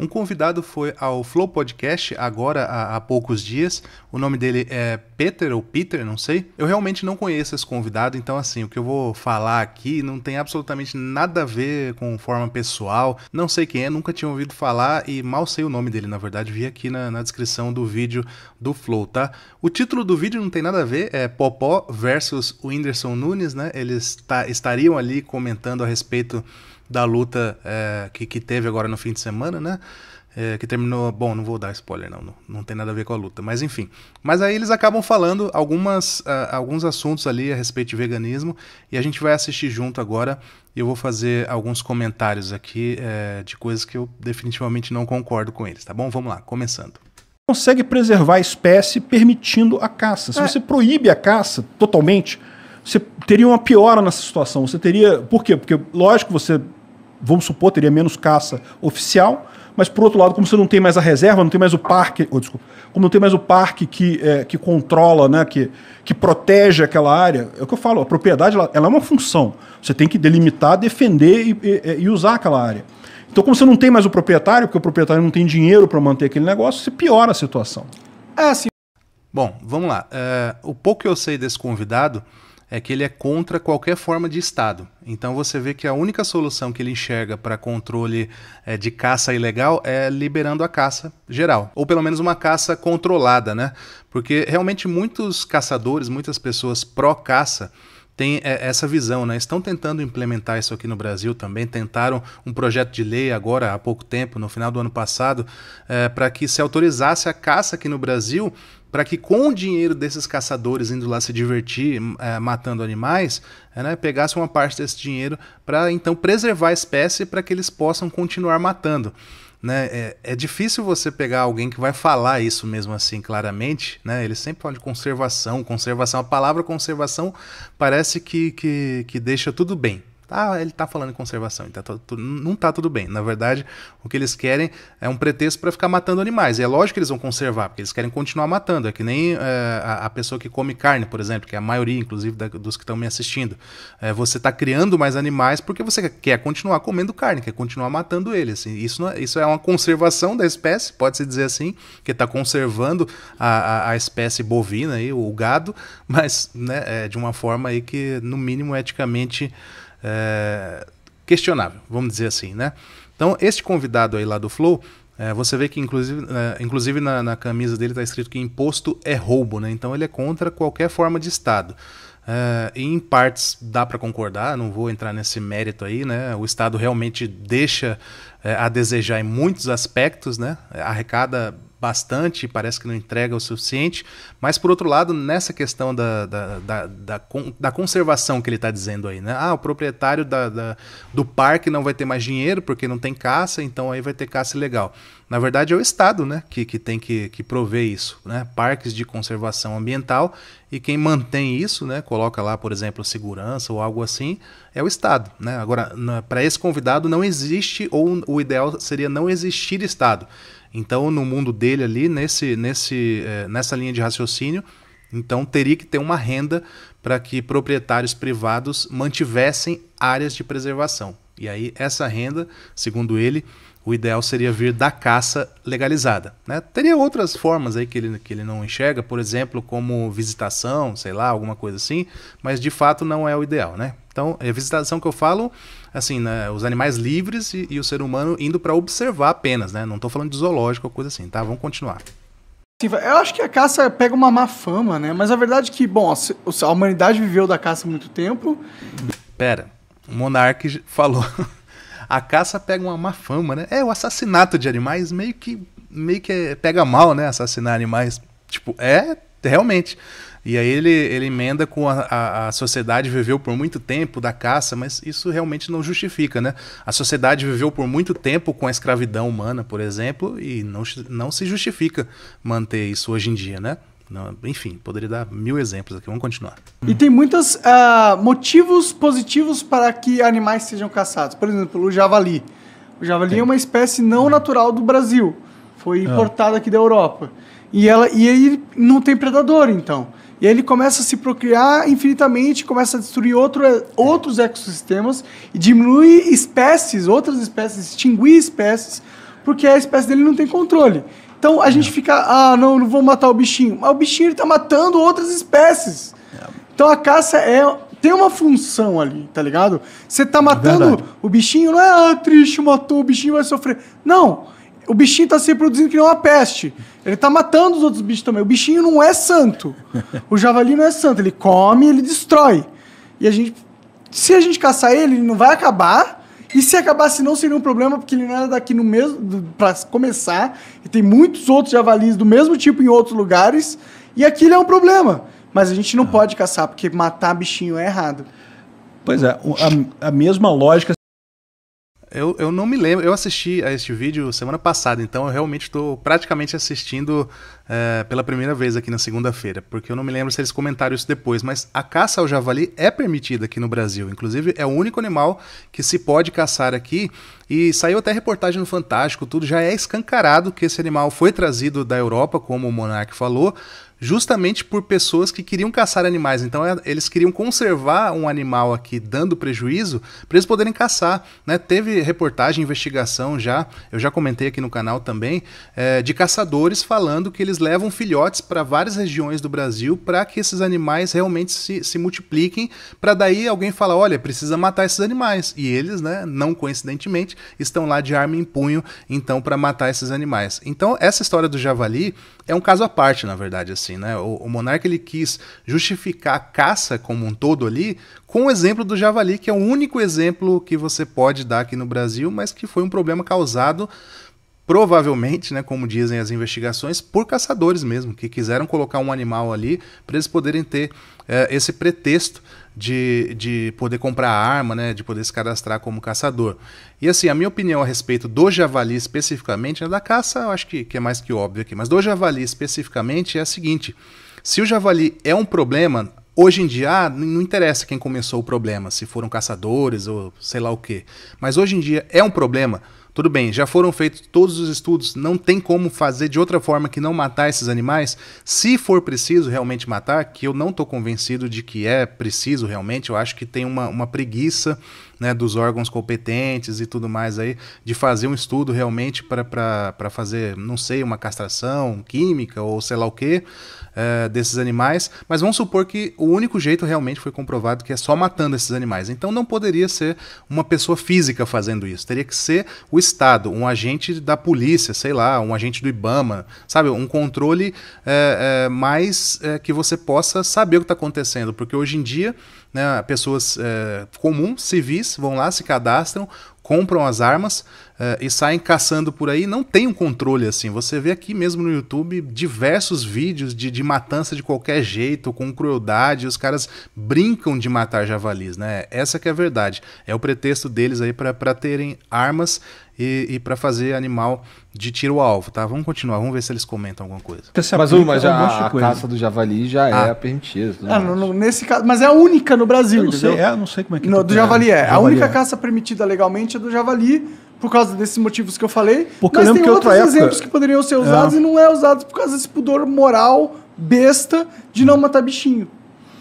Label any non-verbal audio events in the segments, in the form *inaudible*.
Um convidado foi ao Flow Podcast agora há, há, poucos dias. O nome dele é Peter ou Peter, não sei. Eu realmente não conheço esse convidado, então assim, o que eu vou falar aqui não tem absolutamente nada a ver com forma pessoal. Não sei quem é, nunca tinha ouvido falar e mal sei o nome dele, na verdade, vi aqui na, na descrição do vídeo do Flow, tá? O título do vídeo não tem nada a ver, é Popó versus o Whindersson Nunes, né? Eles estariam ali comentando a respeito da luta é, que, que teve agora no fim de semana, né? É, que terminou. Bom, não vou dar spoiler, não, não, não. tem nada a ver com a luta. Mas enfim. Mas aí eles acabam falando algumas, uh, alguns assuntos ali a respeito de veganismo. E a gente vai assistir junto agora. E eu vou fazer alguns comentários aqui é, de coisas que eu definitivamente não concordo com eles, tá bom? Vamos lá, começando. Consegue preservar a espécie permitindo a caça. Se é. você proíbe a caça totalmente, você teria uma piora nessa situação. Você teria. Por quê? Porque, lógico, você vamos supor, teria menos caça oficial, mas por outro lado, como você não tem mais a reserva, não tem mais o parque, oh, desculpa, como não tem mais o parque que, é, que controla, né, que, que protege aquela área, é o que eu falo, a propriedade ela, ela é uma função. Você tem que delimitar, defender e, e, é, e, usar aquela área. Então, como você não tem mais o proprietário, porque o proprietário não tem dinheiro para manter aquele negócio, você piora a situação. É assim. Bom, vamos lá. Uh, o pouco que eu sei desse convidado, é que ele é contra qualquer forma de Estado. Então você vê que a única solução que ele enxerga para controle é, de caça ilegal é liberando a caça geral, ou pelo menos uma caça controlada, né? Porque realmente muitos caçadores, muitas pessoas pró-caça, tem é, essa visão, né? Estão tentando implementar isso aqui no Brasil também. Tentaram um projeto de lei agora há pouco tempo, no final do ano passado, é, para que se autorizasse a caça aqui no Brasil para que com o dinheiro desses caçadores indo lá se divertir é, matando animais, é, né, pegasse uma parte desse dinheiro para então preservar a espécie para que eles possam continuar matando. Né? É, é, difícil você pegar alguém que vai falar isso mesmo assim claramente, né? Eles sempre falam de conservação, conservação. A palavra conservação parece que, que, que deixa tudo bem, ah, ele está falando em conservação, tá tudo, não está tudo bem. Na verdade, o que eles querem é um pretexto para ficar matando animais. E é lógico que eles vão conservar, porque eles querem continuar matando. É que nem é, a, a, pessoa que come carne, por exemplo, que é a maioria, inclusive, da, dos que estão me assistindo. É, você está criando mais animais porque você quer continuar comendo carne, quer continuar matando eles. Isso, não, é, isso é uma conservação da espécie, pode-se dizer assim, que está conservando a, a, a, espécie bovina, aí, o gado, *laughs* mas né, é, de uma forma aí que, no mínimo, eticamente é, questionável, vamos dizer assim, né? Então, este convidado aí lá do Flow, é, você vê que inclusive, é, inclusive na, na, camisa dele está escrito que imposto é roubo, né? Então ele é contra qualquer forma de Estado. É, e em partes dá para concordar, não vou entrar nesse mérito aí, né? O Estado realmente deixa é, a desejar em muitos aspectos, né? Arrecada bastante, parece que não entrega o suficiente. Mas, por outro lado, nessa questão da, da, da, da, da conservação que ele está dizendo aí, né? Ah, o proprietário da, da, do parque não vai ter mais dinheiro porque não tem caça, então aí vai ter caça legal. Na verdade, é o Estado né, que, que tem que, que prover isso. Né? Parques de conservação ambiental e quem mantém isso, né, coloca lá, por exemplo, segurança ou algo assim, é o Estado. Né? Agora, para esse convidado, não existe, ou o ideal seria não existir Estado. Então, no mundo dele ali, nesse, nesse, é, nessa linha de raciocínio, então teria que ter uma renda para que proprietários privados mantivessem áreas de preservação. E aí, essa renda, segundo ele, o ideal seria vir da caça legalizada. Né? Teria outras formas aí que ele, que ele não enxerga, por exemplo, como visitação, sei lá, alguma coisa assim, mas de fato não é o ideal, né? Então, é visitação que eu falo, assim, né, os animais livres e, e o ser humano indo para observar apenas, né? Não estou falando de zoológico ou coisa assim, tá? Vamos continuar. Eu acho que a caça pega uma má fama, né? Mas a verdade é que, bom, a, humanidade viveu da caça há muito tempo. Pera, o Monark falou. *laughs* a caça pega uma má fama, né? É, o assassinato de animais meio que meio que é, pega mal, né? Assassinar animais. Tipo, é Realmente. E aí ele, ele emenda com a, a, a, sociedade viveu por muito tempo da caça, mas isso realmente não justifica, né? A sociedade viveu por muito tempo com a escravidão humana, por exemplo, e não, não se justifica manter isso hoje em dia, né? Não, enfim, poderia dar mil exemplos aqui. Vamos continuar. E tem muitos uh, ah, motivos positivos para que animais sejam caçados. Por exemplo, o javali. O javali tem. é uma espécie não natural do Brasil. Foi importado ah. aqui da Europa. E, ela, e ele não tem predador, então. E aí ele começa a se procriar infinitamente, começa a destruir outro, outros ecossistemas e diminui espécies, outras espécies, extinguir espécies, porque a espécie dele não tem controle. Então a gente é. fica, ah, não, não vou matar o bichinho. Mas o bichinho está matando outras espécies. É. Então a caça é tem uma função ali, tá ligado? Você está matando é o bichinho, não é ah, triste, matou, o bichinho vai sofrer. Não o bichinho está se reproduzindo que não é uma peste. Ele está matando os outros bichos também. O bichinho não é santo. O javali não é santo. Ele come, ele destrói. E a gente. Se a gente caçar ele, ele não vai acabar. E se acabasse, não seria um problema, porque ele não era daqui no mesmo. para começar. E tem muitos outros javalis do mesmo tipo em outros lugares. E aqui ele é um problema. Mas a gente não ah. pode caçar, porque matar bichinho é errado. Pois é, a, a mesma lógica eu, eu não me lembro, eu assisti a este vídeo semana passada, então eu realmente estou praticamente assistindo é, pela primeira vez aqui na segunda-feira, porque eu não me lembro se eles comentaram isso depois, mas a caça ao javali é permitida aqui no Brasil, inclusive é o único animal que se pode caçar aqui e saiu até reportagem no Fantástico, tudo já é escancarado que esse animal foi trazido da Europa, como o Monark falou, justamente por pessoas que queriam caçar animais. Então é, eles queriam conservar um animal aqui dando prejuízo para eles poderem caçar. Né? Teve reportagem, investigação já, eu já comentei aqui no canal também, é, de caçadores falando que eles levam filhotes para várias regiões do Brasil para que esses animais realmente se, se multipliquem, para daí alguém falar, olha, precisa matar esses animais. E eles, né, não coincidentemente, estão lá de arma em punho, então, para matar esses animais. Então, essa história do javali é um caso à parte, na verdade, assim, né? O, o monarca ele quis justificar a caça como um todo ali com o exemplo do javali, que é o único exemplo que você pode dar aqui no Brasil, mas que foi um problema causado provavelmente, né, como dizem as investigações, por caçadores mesmo, que quiseram colocar um animal ali para eles poderem ter eh, esse pretexto de, de poder comprar arma, né, de poder se cadastrar como caçador. E assim, a minha opinião a respeito do javali especificamente, né, da caça eu acho que, que é mais que óbvio aqui, mas do javali especificamente é a seguinte: se o javali é um problema, Hoje em dia, ah, não interessa quem começou o problema, se foram caçadores ou sei lá o quê. Mas hoje em dia é um problema. Tudo bem, já foram feitos todos os estudos, não tem como fazer de outra forma que não matar esses animais. Se for preciso realmente matar, que eu não estou convencido de que é preciso realmente, eu acho que tem uma, uma preguiça né, dos órgãos competentes e tudo mais aí, de fazer um estudo realmente para fazer, não sei, uma castração química ou sei lá o que eh, é, desses animais, mas vamos supor que o único jeito realmente foi comprovado que é só matando esses animais. Então não poderia ser uma pessoa física fazendo isso, teria que ser o Estado, um agente da polícia, sei lá, um agente do Ibama, sabe? Um controle é, é, mais que você possa saber o que está acontecendo, porque hoje em dia né? Pessoas é, comuns, civis, vão lá, se cadastram, compram as armas, é, e saem caçando por aí, não tem um controle assim. Você vê aqui mesmo no YouTube diversos vídeos de, de matança de qualquer jeito, com crueldade, os caras brincam de matar javalis, né? Essa que é a verdade. É o pretexto deles aí para terem armas e, e para fazer animal de tiro alvo, tá? Vamos continuar, vamos ver se eles comentam alguma coisa. Então, mas, uma, mas já um a coisa. caça do javali já é ah. é né? permitida. Ah, nesse caso, mas é a única no Brasil, eu não entendeu? Sei, é, não sei como é que tá é. Do javali é. é. Javali a única é. caça permitida legalmente é do javali por causa desses motivos que eu falei. Porque mas eu tem que outros exemplos que poderiam ser usados é. e não é usados por causa desse pudor moral besta de não matar bichinho.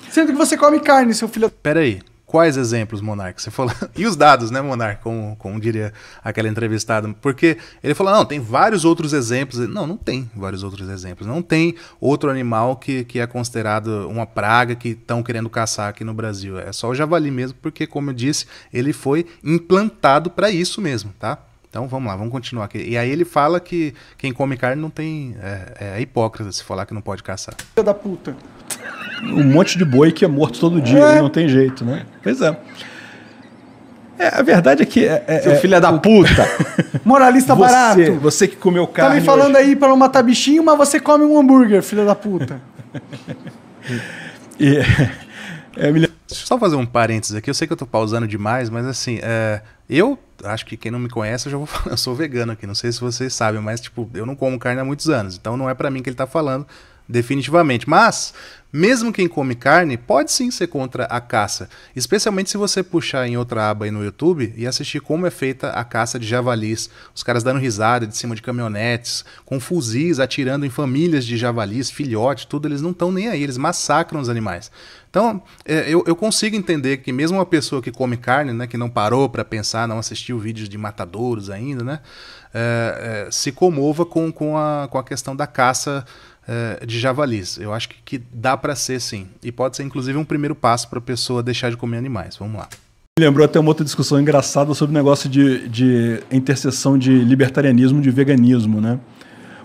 Sendo que você come carne, seu filho. Pera aí. Quais exemplos, Monarca? Você falou. *laughs* e os dados, né, Monarca? Como, como diria aquela entrevistada. Porque ele falou: não, tem vários outros exemplos. Não, não tem vários outros exemplos. Não tem outro animal que, que é considerado uma praga que estão querendo caçar aqui no Brasil. É só o javali mesmo, porque, como eu disse, ele foi implantado para isso mesmo, tá? Então vamos lá, vamos continuar aqui. E aí ele fala que quem come carne não tem. É, é hipócrita se falar que não pode caçar. Filha da puta um monte de boi que é morto todo dia, é. não tem jeito, né? Pois é. É, a verdade é que. É, é, Seu é filho é da puta! *laughs* Moralista você, barato! Você que comeu carne. Tá me falando hoje. aí para não matar bichinho, mas você come um hambúrguer, filho da puta. *laughs* e, é, é me... Deixa eu só fazer um parênteses aqui. Eu sei que eu tô pausando demais, mas assim, é, eu acho que quem não me conhece, eu já vou *laughs* falar. Eu sou vegano aqui, não sei se vocês sabem, mas tipo, eu não como carne há muitos anos. Então não é para mim que ele tá falando, definitivamente. Mas mesmo quem come carne pode sim ser contra a caça, especialmente se você puxar em outra aba aí no YouTube e assistir como é feita a caça de javalis, os caras dando risada de cima de caminhonetes, com fuzis atirando em famílias de javalis, filhote, tudo, eles não estão nem aí, eles massacram os animais. Então, é, eu, eu, consigo entender que mesmo uma pessoa que come carne, né, que não parou para pensar, não assistiu vídeos de matadouros ainda, né, é, é, se comova com, com, a, com a questão da caça eh, de javalis. Eu acho que, que dá para ser sim. E pode ser inclusive um primeiro passo para a pessoa deixar de comer animais. Vamos lá. Lembrou até uma outra discussão engraçada sobre o negócio de, de interseção de libertarianismo de veganismo, né?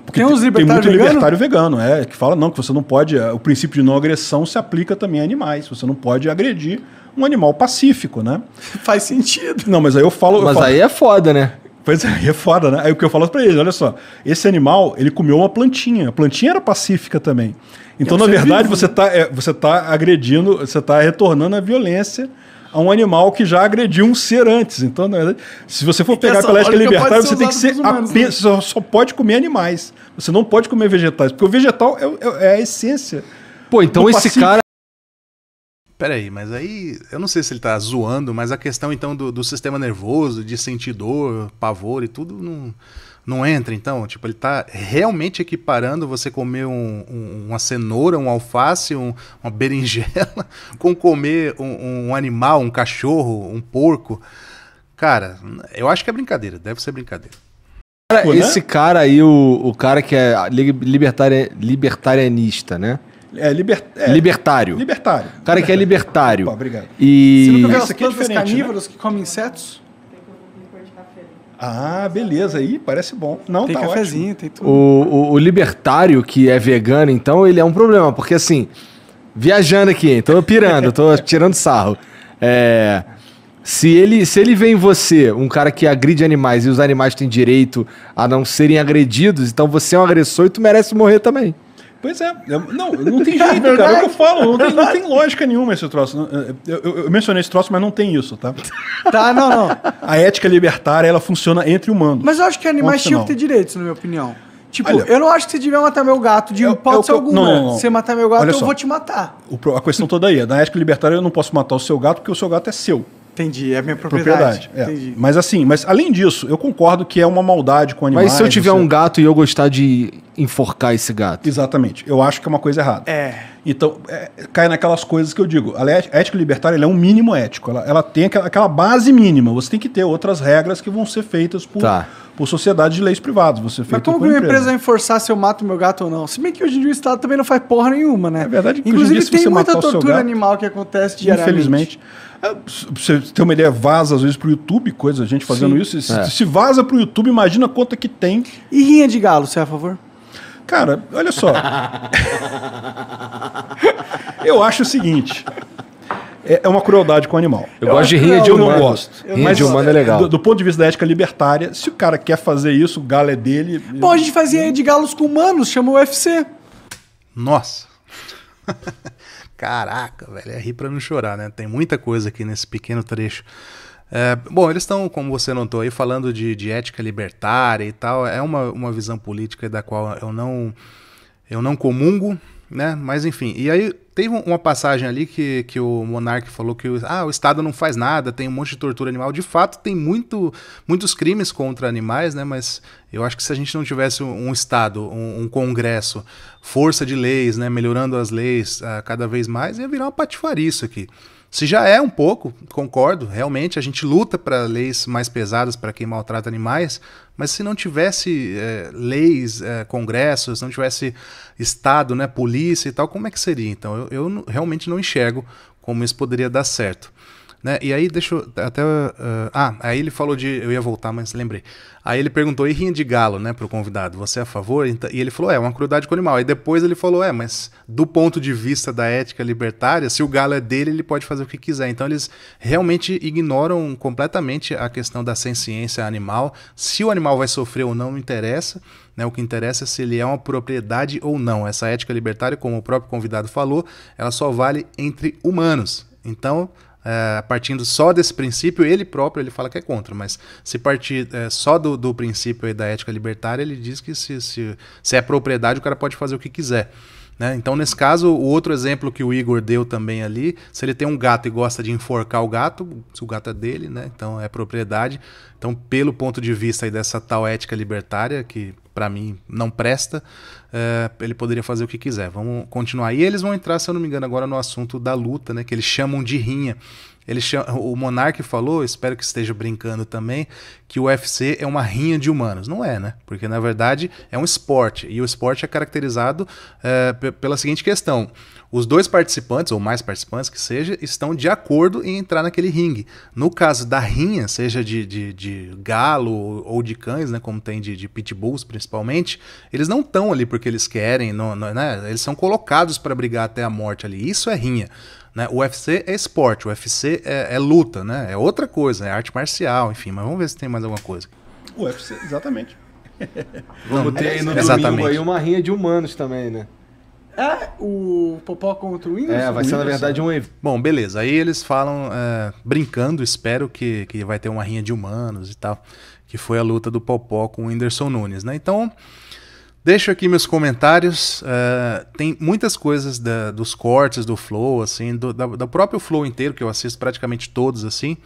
Porque tem, uns libertário tem muito vegano? libertário vegano, é, que fala não, que você não pode. Eh, o princípio de não agressão se aplica também a animais. Você não pode agredir um animal pacífico, né? *laughs* Faz sentido. Não, mas aí eu falo. Mas eu falo, aí é foda, né? Pois é, é foda, né? Aí o que eu falo pra eles, olha só, esse animal, ele comeu uma plantinha. A plantinha era pacífica também. Então, é na verdade, vivo, você, né? tá, é, você tá agredindo, você tá retornando a violência a um animal que já agrediu um ser antes. Então, na verdade, se você for pegar pela ética libertária, você tem que ser humanos, apenas, né? só, pode comer animais. Você não pode comer vegetais, porque o vegetal é, é, é a essência. Pô, então esse cara peraí, mas aí eu não sei se ele tá zoando, mas a questão então do, do sistema nervoso, de sentir dor, pavor e tudo, não, não entra então? Tipo, ele tá realmente equiparando você comer um, um, uma cenoura, um alface, um, uma berinjela, *laughs* com comer um animal, um cachorro, um porco. Cara, eu acho que é brincadeira, deve ser brincadeira. Cara, né? esse cara aí, o, o cara que é libertari, libertarianista, né? É, liber, é, libertário. Libertário. O cara que é libertário. Pô, obrigado. E... Você nunca viu as plantas é canívoras né? que comem insetos? Ah, beleza, aí parece bom. Não, tem tá cafezinho, ótimo. tem tudo. O, o, o, libertário que é vegano, então, ele é um problema, porque assim, viajando aqui, tô pirando, tô *laughs* tirando sarro. É, se ele, se ele vê em você um cara que agride animais e os animais têm direito a não serem agredidos, então você é um agressor e tu merece morrer também. Pois é, é. Não, não tem *laughs* jeito, é cara. É o que eu falo. Não tem, não tem lógica nenhuma esse troço. É, eu, eu, eu, mencionei esse troço, mas não tem isso, tá? Tá, não, não. A ética libertária, ela funciona entre humanos. Mas eu acho que animais tinham que ter direitos, na minha opinião. Tipo, Olha, eu não acho que você devia matar meu gato de é, hipótese eu, alguma. Não, não, não. Se você matar meu gato, Olha eu só, vou te matar. a questão toda aí é, na ética libertária eu não posso matar o seu gato porque o seu gato é seu. Entendi, é a minha propriedade. propriedade é. Mas assim, mas além disso, eu concordo que é uma maldade com animais. Mas se eu tiver um gato e eu gostar de enforcar esse gato? Exatamente, eu acho que é uma coisa errada. É. Então, é, cai naquelas coisas que eu digo. A ética libertária é um mínimo ético. Ela, ela tem aquela, aquela, base mínima. Você tem que ter outras regras que vão ser feitas por, tá por sociedade de leis privadas. Você Mas como que uma empresa vai enforçar se eu mato meu gato ou não? Se bem que hoje em dia o Estado também não faz porra nenhuma, né? É verdade. Que Inclusive dia, tem muita tortura gato, animal que acontece diariamente. Infelizmente. É, você tem uma ideia, vaza às vezes pro YouTube, coisa, a gente fazendo Sim, isso. É. Se vaza pro YouTube, imagina quanto é que tem. E rinha de galo, você é a favor? Cara, olha só. *laughs* eu acho o seguinte: é, é uma crueldade com o animal. Eu, eu gosto de rir de humano. Eu não gosto. rir de humano é legal. Do, do, ponto de vista da ética libertária, se o cara quer fazer isso, o galo é dele. Bom, a gente fazia de galos com humanos, chamou UFC. Nossa. *laughs* Caraca, velho, é rir pra não chorar, né? Tem muita coisa aqui nesse pequeno trecho. É, bom, eles estão, como você notou aí, falando de, de ética libertária e tal. É uma, uma visão política da qual eu não, eu não comungo, né? Mas enfim, e aí teve uma passagem ali que, que o Monark falou que ah, o Estado não faz nada, tem um monte de tortura animal. De fato, tem muito, muitos crimes contra animais, né? Mas eu acho que se a gente não tivesse um Estado, um, um Congresso, força de leis, né? Melhorando as leis uh, cada vez mais, ia virar uma patifaria isso aqui. Se já é um pouco, concordo, realmente a gente luta para leis mais pesadas para quem maltrata animais, mas se não tivesse é, leis, é, congressos, não tivesse Estado, né, polícia e tal, como é que seria? Então eu, eu realmente não enxergo como isso poderia dar certo. Né? E aí, deixa eu até. Uh, ah, aí ele falou de. Eu ia voltar, mas lembrei. Aí ele perguntou, e rinha de galo, né, pro convidado, você é a favor? Então, e ele falou, é, uma crueldade com o animal. Aí depois ele falou, é, mas do ponto de vista da ética libertária, se o galo é dele, ele pode fazer o que quiser. Então eles realmente ignoram completamente a questão da senciência animal. Se o animal vai sofrer ou não, não interessa. Né, o que interessa é se ele é uma propriedade ou não. Essa ética libertária, como o próprio convidado falou, ela só vale entre humanos. Então, é, partindo só desse princípio, ele próprio ele fala que é contra, mas se partir é, só do, do princípio da ética libertária, ele diz que se, se, se é propriedade, o cara pode fazer o que quiser. Né? Então, nesse caso, o outro exemplo que o Igor deu também ali, se ele tem um gato e gosta de enforcar o gato, se o gato é dele, né? então é propriedade. Então, pelo ponto de vista dessa tal ética libertária, que para mim não presta, eh, ele poderia fazer o que quiser. Vamos continuar. E eles vão entrar, se eu não me engano, agora no assunto da luta, né? Que eles chamam de rinha. Ele chama, o monarque falou, espero que esteja brincando também, que o UFC é uma rinha de humanos. Não é, né? Porque na verdade é um esporte. E o esporte é caracterizado eh, pela seguinte questão: os dois participantes, ou mais participantes que seja, estão de acordo em entrar naquele ringue. No caso da rinha, seja de, de, de galo ou de cães, né, como tem de, de pitbulls principalmente, eles não estão ali porque eles querem, não, não, né, eles são colocados para brigar até a morte ali. Isso é rinha. Né? O UFC é esporte, o UFC é, é, luta, né? É outra coisa, é arte marcial, enfim. Mas vamos ver se tem mais alguma coisa. O UFC, exatamente. vamos ter aí no exatamente. domingo aí uma rinha de humanos também, né? É o Popó contra o Whindersson? É, vai ser na verdade um evento. Bom, beleza. Aí eles falam, é, brincando, espero que, que vai ter uma rinha de humanos e tal, que foi a luta do Popó com o Whindersson Nunes, né? Então, deixo aqui meus comentários. É, tem muitas coisas da, dos cortes do Flow, assim, do, da, do próprio Flow inteiro, que eu assisto praticamente todos, assim.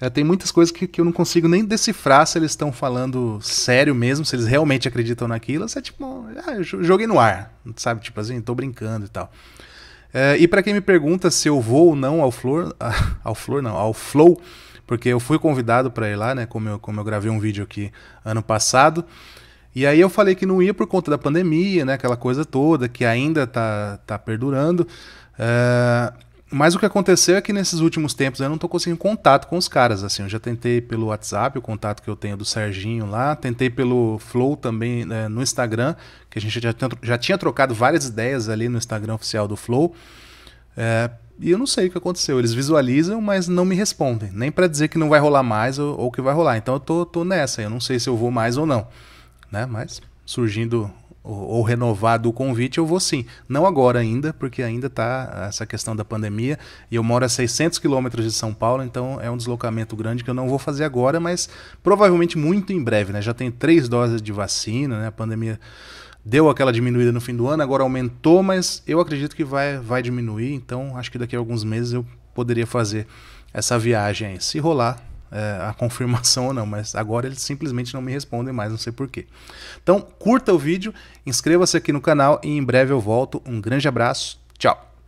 É, tem muitas coisas que, que eu não consigo nem decifrar se eles estão falando sério mesmo, se eles realmente acreditam naquilo. Se é tipo, ah, joguei no ar, sabe? Tipo assim, tô brincando e tal. É, e para quem me pergunta se eu vou ou não ao Flor, ah, *laughs* ao Flor não, ao Flow, porque eu fui convidado para ir lá, né? Como eu, como eu gravei um vídeo aqui ano passado. E aí eu falei que não ia por conta da pandemia, né? Aquela coisa toda que ainda tá, tá perdurando. É... Mas o que aconteceu é que nesses últimos tempos né, eu não tô conseguindo contato com os caras, assim. Eu já tentei pelo WhatsApp, o contato que eu tenho do Serginho lá, tentei pelo Flow também né, no Instagram, que a gente já, já tinha trocado várias ideias ali no Instagram oficial do Flow. É, e eu não sei o que aconteceu. Eles visualizam, mas não me respondem. Nem para dizer que não vai rolar mais ou, ou que vai rolar. Então eu tô, tô, nessa. Eu não sei se eu vou mais ou não. Né? Mas surgindo ou, ou renovado o convite, eu vou sim. Não agora ainda, porque ainda está essa questão da pandemia. E eu moro a 600 quilômetros de São Paulo, então é um deslocamento grande que eu não vou fazer agora, mas provavelmente muito em breve. Né? Já tem três doses de vacina, né? a pandemia deu aquela diminuída no fim do ano, agora aumentou, mas eu acredito que vai, vai diminuir. Então acho que daqui a alguns meses eu poderia fazer essa viagem. Se rolar, é, a confirmação ou não, mas agora eles simplesmente não me respondem mais, não sei porquê. Então, curta o vídeo, inscreva-se aqui no canal e em breve eu volto. Um grande abraço, tchau!